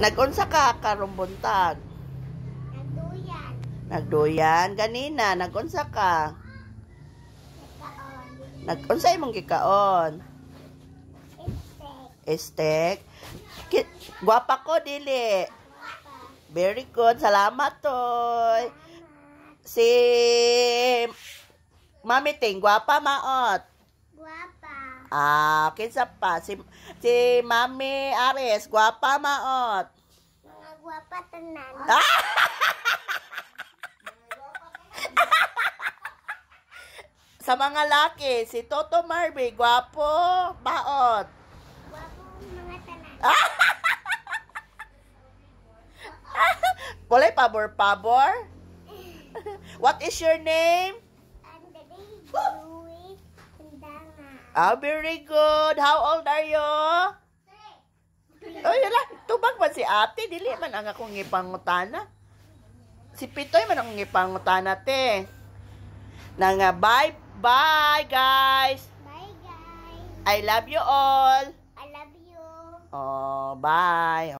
Nagunsa ka karumbuntag? Nagduyan. Nagduyan ganina nagunsa ka? Nagunsa imong gikaon? Estek. Estek. Guwapa ko dili. Very good. Salamat toy. Si Mami Ting, guwapa maot. Guwapa. Ah, kinsa pa? Si, si Mami Ares, guwapa maot. Mga guwapa tanan. Ah! Sa mga laki, si Toto Marby, guwapo baot. Guwapo mga tanan. Ah! pabor-pabor? What is your name? I'm the baby. Ah, very good. How old are you? Three. Oh, yun lang. Tubag man si ate. Dili man ang akong ipangutana. Si Pitoy man akong ipangutana, te. Na nga, bye. Bye, guys. Bye, guys. I love you all. I love you. Oh, bye.